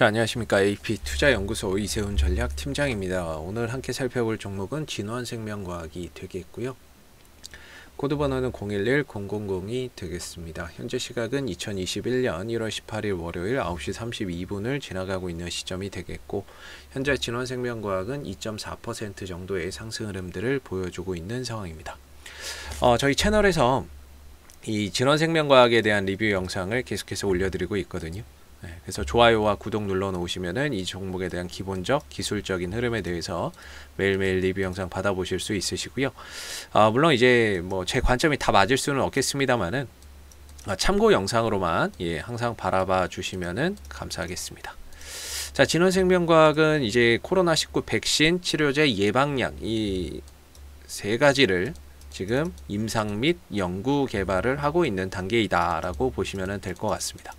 자, 안녕하십니까. AP투자연구소 이세훈 전략팀장입니다. 오늘 함께 살펴볼 종목은 진원생명과학이 되겠고요. 코드 번호는 011-0002 되겠습니다. 현재 시각은 2021년 1월 18일 월요일 9시 32분을 지나가고 있는 시점이 되겠고 현재 진원생명과학은 2.4% 정도의 상승 흐름들을 보여주고 있는 상황입니다. 어, 저희 채널에서 이 진원생명과학에 대한 리뷰 영상을 계속해서 올려드리고 있거든요. 네, 그래서 좋아요와 구독 눌러 놓으시면은 이 종목에 대한 기본적 기술적인 흐름에 대해서 매일매일 리뷰 영상 받아보실 수 있으시고요. 아, 물론 이제 뭐 제 관점이 다 맞을 수는 없겠습니다만은 아, 참고 영상으로만 예, 항상 바라봐 주시면은 감사하겠습니다. 자, 진원생명과학은 이제 코로나19 백신 치료제 예방약 이 세 가지를 지금 임상 및 연구 개발을 하고 있는 단계이다라고 보시면 될것 같습니다.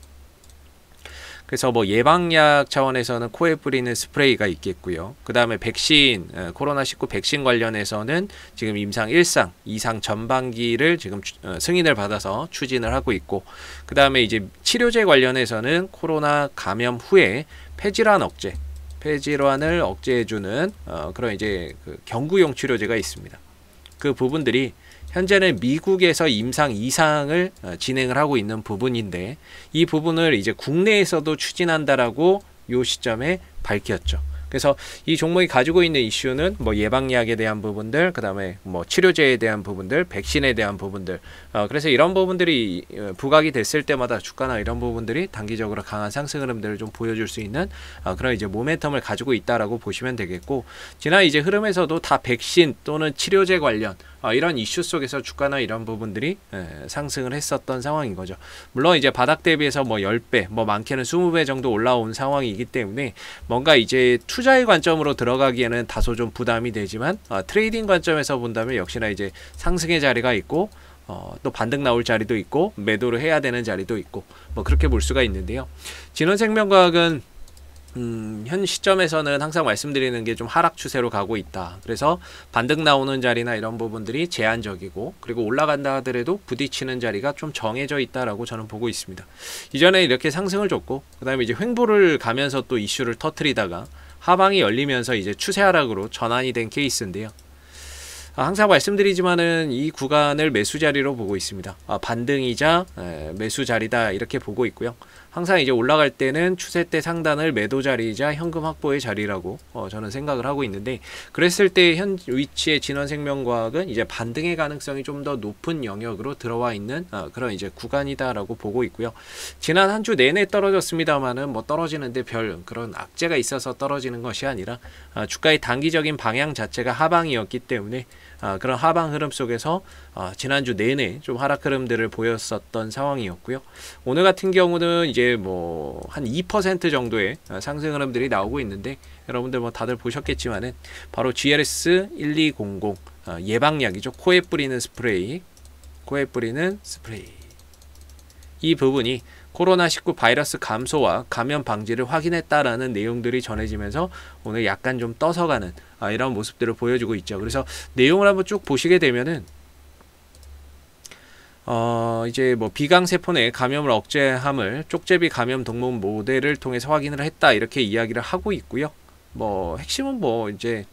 그래서 뭐 예방약 차원에서는 코에 뿌리는 스프레이가 있겠고요. 그 다음에 백신, 어, 코로나19 백신 관련해서는 지금 임상 1상, 2상 전반기를 지금 어, 승인을 받아서 추진을 하고 있고, 그 다음에 이제 치료제 관련해서는 코로나 감염 후에 폐질환 억제, 폐질환을 억제해주는 어, 그런 이제 그 경구용 치료제가 있습니다. 그 부분들이 현재는 미국에서 임상 이상을 어, 진행을 하고 있는 부분인데 이 부분을 이제 국내에서도 추진한다라고 요 시점에 밝혔죠. 그래서 이 종목이 가지고 있는 이슈는 뭐 예방약에 대한 부분들, 그 다음에 뭐 치료제에 대한 부분들, 백신에 대한 부분들. 어, 그래서 이런 부분들이 어, 부각이 됐을 때마다 주가나 이런 부분들이 단기적으로 강한 상승 흐름들을 좀 보여줄 수 있는 어, 그런 이제 모멘텀을 가지고 있다라고 보시면 되겠고, 지난 이제 흐름에서도 다 백신 또는 치료제 관련 어, 이런 이슈 속에서 주가나 이런 부분들이 예, 상승을 했었던 상황인 거죠. 물론 이제 바닥 대비해서 뭐 10배, 뭐 많게는 20배 정도 올라온 상황이기 때문에 뭔가 이제 투자의 관점으로 들어가기에는 다소 좀 부담이 되지만 어, 트레이딩 관점에서 본다면 역시나 이제 상승의 자리가 있고 어, 또 반등 나올 자리도 있고 매도를 해야 되는 자리도 있고 뭐 그렇게 볼 수가 있는데요. 진원생명과학은 음, 현 시점에서는 항상 말씀드리는 게 좀 하락 추세로 가고 있다. 그래서 반등 나오는 자리나 이런 부분들이 제한적이고 그리고 올라간다 하더라도 부딪히는 자리가 좀 정해져 있다라고 저는 보고 있습니다. 이전에 이렇게 상승을 줬고 그다음에 이제 횡보를 가면서 또 이슈를 터트리다가 하방이 열리면서 이제 추세 하락으로 전환이 된 케이스인데요. 아, 항상 말씀드리지만은 이 구간을 매수 자리로 보고 있습니다. 아, 반등이자 매수 자리다 이렇게 보고 있고요. 항상 이제 올라갈 때는 추세 때 상단을 매도 자리이자 현금 확보의 자리라고 어, 저는 생각을 하고 있는데 그랬을 때 현 위치의 진원생명과학은 이제 반등의 가능성이 좀 더 높은 영역으로 들어와 있는 어, 그런 이제 구간이다라고 보고 있고요. 지난 한 주 내내 떨어졌습니다만은 뭐 떨어지는데 별 그런 악재가 있어서 떨어지는 것이 아니라 어, 주가의 단기적인 방향 자체가 하방이었기 때문에 아, 그런 하방 흐름 속에서 아, 지난주 내내 좀 하락 흐름들을 보였었던 상황이었고요. 오늘 같은 경우는 이제 뭐 한 2% 정도의 아, 상승 흐름들이 나오고 있는데 여러분들 뭐 다들 보셨겠지만은 바로 GLS 1200 예방약이죠. 코에 뿌리는 스프레이, 코에 뿌리는 스프레이. 이 부분이 코로나19 바이러스 감소와 감염 방지를 확인했다라는 내용들이 전해지면서 오늘 약간 좀 떠서가는 아, 이런 모습들을 보여주고 있죠. 그래서 내용을 한번 쭉 보시게 되면은 어, 이제 뭐 비강세포내 감염을 억제함을 쪽제비 감염 동물 모델을 통해서 확인을 했다 이렇게 이야기를 하고 있고요. 뭐 핵심은 뭐 이제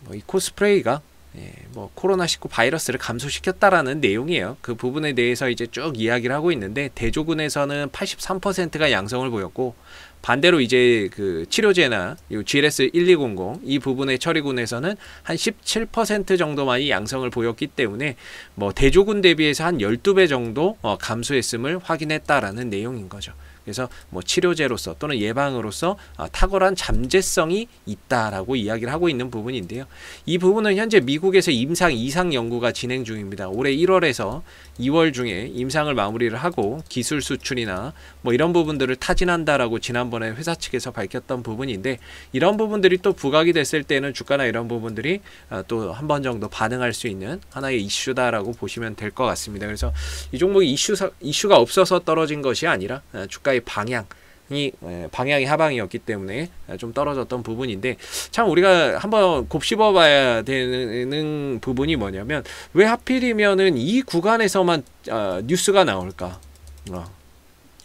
뭐이 코스프레이가 예, 뭐 코로나19 바이러스를 감소시켰다라는 내용이에요. 그 부분에 대해서 이제 쭉 이야기를 하고 있는데 대조군에서는 83%가 양성을 보였고 반대로 이제 그 치료제나 GLS 1200이 부분의 처리군에서는 한 17% 정도만이 양성을 보였기 때문에 뭐 대조군 대비해서 한 12배 정도 어, 감소했음을 확인했다라는 내용인 거죠. 그래서 뭐 치료제로서 또는 예방으로서 아, 탁월한 잠재성이 있다라고 이야기를 하고 있는 부분인데요. 이 부분은 현재 미국에서 임상 이상 연구가 진행 중입니다. 올해 1월에서 2월 중에 임상을 마무리를 하고 기술 수출이나 뭐 이런 부분들을 타진한다라고 지난번에 회사 측에서 밝혔던 부분인데 이런 부분들이 또 부각이 됐을 때는 주가나 이런 부분들이 아, 또한 번 정도 반응할 수 있는 하나의 이슈다라고 보시면 될 것 같습니다. 그래서 이 종목이 이슈 이슈가 없어서 떨어진 것이 아니라 아, 주가의 방향 이 예, 방향이 하방이었기 때문에 예, 좀 떨어졌던 부분인데 참 우리가 한번 곱씹어 봐야 되는 부분이 뭐냐면 왜 하필이면은 이 구간에서만 어, 뉴스가 나올까 어.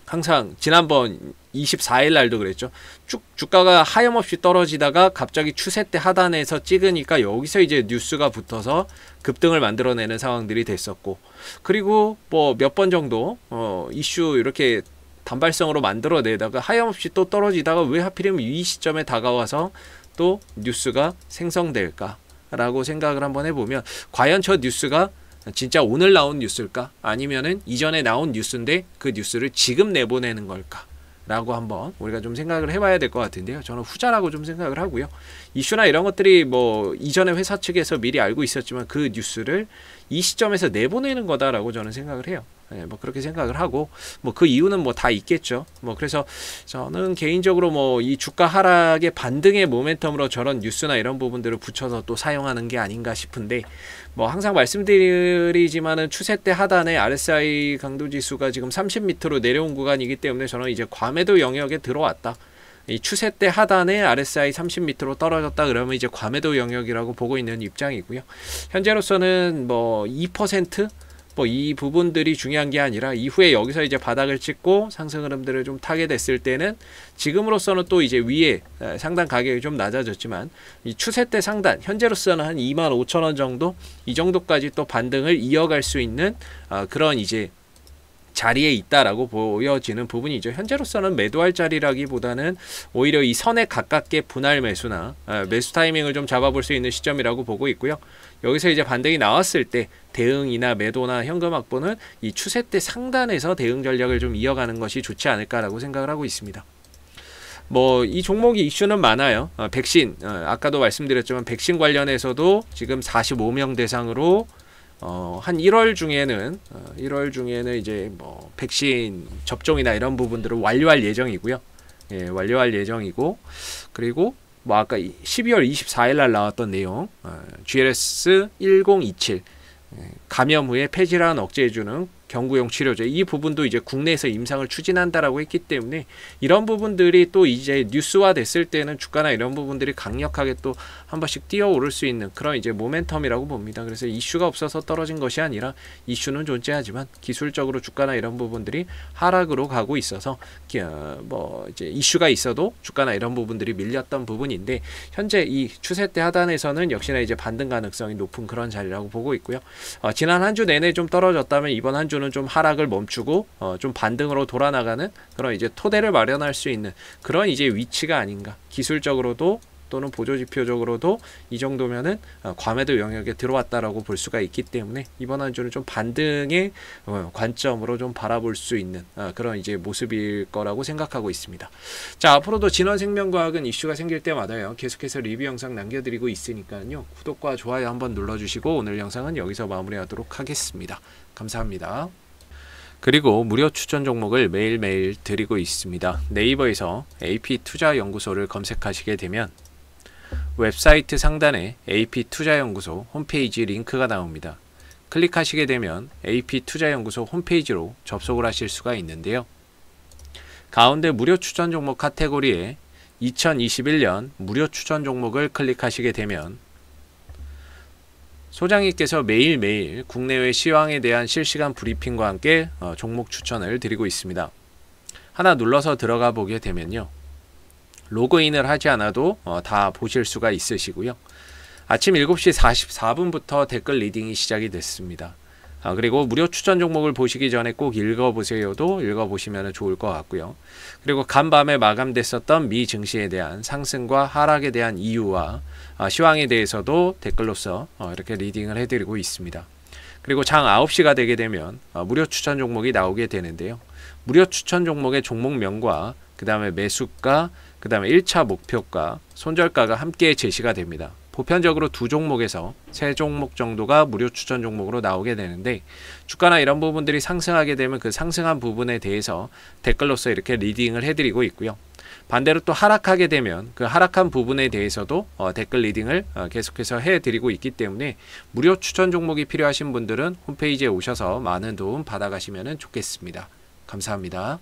항상 지난번 24일 날도 그랬죠. 쭉 주가가 하염없이 떨어지다가 갑자기 추세 때 하단에서 찍으니까 여기서 이제 뉴스가 붙어서 급등을 만들어내는 상황들이 됐었고 그리고 뭐 몇 번 정도 어 이슈 이렇게 단발성으로 만들어내다가 하염없이 또 떨어지다가 왜 하필이면 이 시점에 다가와서 또 뉴스가 생성될까라고 생각을 한번 해보면 과연 저 뉴스가 진짜 오늘 나온 뉴스일까? 아니면은 이전에 나온 뉴스인데 그 뉴스를 지금 내보내는 걸까? 라고 한번 우리가 좀 생각을 해봐야 될 것 같은데요. 저는 후자라고 좀 생각을 하고요. 이슈나 이런 것들이 뭐 이전에 회사 측에서 미리 알고 있었지만 그 뉴스를 이 시점에서 내보내는 거다라고 저는 생각을 해요. 예, 뭐 그렇게 생각을 하고 뭐 그 이유는 뭐 다 있겠죠. 뭐 그래서 저는 개인적으로 뭐 이 주가 하락의 반등의 모멘텀으로 저런 뉴스나 이런 부분들을 붙여서 또 사용하는 게 아닌가 싶은데 뭐 항상 말씀드리지만은 추세 때 하단에 RSI 강도 지수가 지금 30m로 내려온 구간이기 때문에 저는 이제 과매도 영역에 들어왔다. 이 추세 때 하단에 RSI 30m로 떨어졌다 그러면 이제 과매도 영역이라고 보고 있는 입장이고요. 현재로서는 뭐2% 뭐이 부분들이 중요한 게 아니라 이후에 여기서 이제 바닥을 찍고 상승 흐름들을 좀 타게 됐을 때는 지금으로서는 또 이제 위에 상단 가격이 좀 낮아졌지만 이 추세 때 상단 현재로서는 한 2만 5천 원 정도 이 정도까지 또 반등을 이어갈 수 있는 아, 그런 이제 자리에 있다라고 보여지는 부분이죠. 현재로서는 매도할 자리라기보다는 오히려 이 선에 가깝게 분할 매수나 아, 매수 타이밍을 좀 잡아볼 수 있는 시점이라고 보고 있고요. 여기서 이제 반등이 나왔을 때 대응이나 매도나 현금 확보는 이 추세 때 상단에서 대응 전략을 좀 이어가는 것이 좋지 않을까라고 생각을 하고 있습니다. 뭐 이 종목이 이슈는 많아요. 어, 백신 어, 아까도 말씀드렸지만 백신 관련해서도 지금 45명 대상으로 어, 한 1월 중에는 어, 1월 중에는 이제 뭐 백신 접종이나 이런 부분들을 완료할 예정이고요. 예, 완료할 예정이고 그리고 뭐 아까 12월 24일 날 나왔던 내용 어, GLS 1027 예, 감염 후에 폐질환 억제해주는 경구용 치료제 이 부분도 이제 국내에서 임상을 추진한다라고 했기 때문에 이런 부분들이 또 이제 뉴스화 됐을 때는 주가나 이런 부분들이 강력하게 또 한 번씩 뛰어오를 수 있는 그런 이제 모멘텀이라고 봅니다. 그래서 이슈가 없어서 떨어진 것이 아니라 이슈는 존재하지만 기술적으로 주가나 이런 부분들이 하락으로 가고 있어서 어, 뭐 이제 이슈가 있어도 주가나 이런 부분들이 밀렸던 부분인데 현재 이추세때 하단에서는 역시나 이제 반등 가능성이 높은 그런 자리라고 보고 있고요. 어, 지난 한 주 내내 좀 떨어졌다면 이번 한주 주는 좀 하락을 멈추고 어, 좀 반등으로 돌아나가는 그런 이제 토대를 마련할 수 있는 그런 이제 위치가 아닌가 기술적으로도 또는 보조지표적으로도 이 정도면은 어, 과매도 영역에 들어왔다라고 볼 수가 있기 때문에 이번 한 주는 좀 반등의 어, 관점으로 좀 바라볼 수 있는 어, 그런 이제 모습일 거라고 생각하고 있습니다. 자 앞으로도 진원생명과학은 이슈가 생길 때마다요 계속해서 리뷰 영상 남겨드리고 있으니까요 구독과 좋아요 한번 눌러주시고 오늘 영상은 여기서 마무리하도록 하겠습니다. 감사합니다. 그리고 무료 추천 종목을 매일매일 드리고 있습니다. 네이버에서 AP투자연구소를 검색하시게 되면 웹사이트 상단에 AP투자연구소 홈페이지 링크가 나옵니다. 클릭하시게 되면 AP투자연구소 홈페이지로 접속을 하실 수가 있는데요. 가운데 무료 추천 종목 카테고리에 2021년 무료 추천 종목을 클릭하시게 되면 소장님께서 매일매일 국내외 시황에 대한 실시간 브리핑과 함께 어, 종목 추천을 드리고 있습니다. 하나 눌러서 들어가 보게 되면요. 로그인을 하지 않아도 어, 다 보실 수가 있으시고요. 아침 7시 44분부터 댓글 리딩이 시작이 됐습니다. 아, 그리고 무료 추천 종목을 보시기 전에 꼭 읽어보세요도 읽어보시면 좋을 것 같고요. 그리고 간밤에 마감됐었던 미 증시에 대한 상승과 하락에 대한 이유와 아, 시황에 대해서도 댓글로써 어, 이렇게 리딩을 해드리고 있습니다. 그리고 장 9시가 되게 되면 아, 무료 추천 종목이 나오게 되는데요. 무료 추천 종목의 종목명과 그 다음에 매수가, 그 다음에 1차 목표가, 손절가가 함께 제시가 됩니다. 보편적으로 두 종목에서 세 종목 정도가 무료 추천 종목으로 나오게 되는데 주가나 이런 부분들이 상승하게 되면 그 상승한 부분에 대해서 댓글로서 이렇게 리딩을 해드리고 있고요. 반대로 또 하락하게 되면 그 하락한 부분에 대해서도 어, 댓글 리딩을 어, 계속해서 해드리고 있기 때문에 무료 추천 종목이 필요하신 분들은 홈페이지에 오셔서 많은 도움 받아가시면 좋겠습니다. 감사합니다.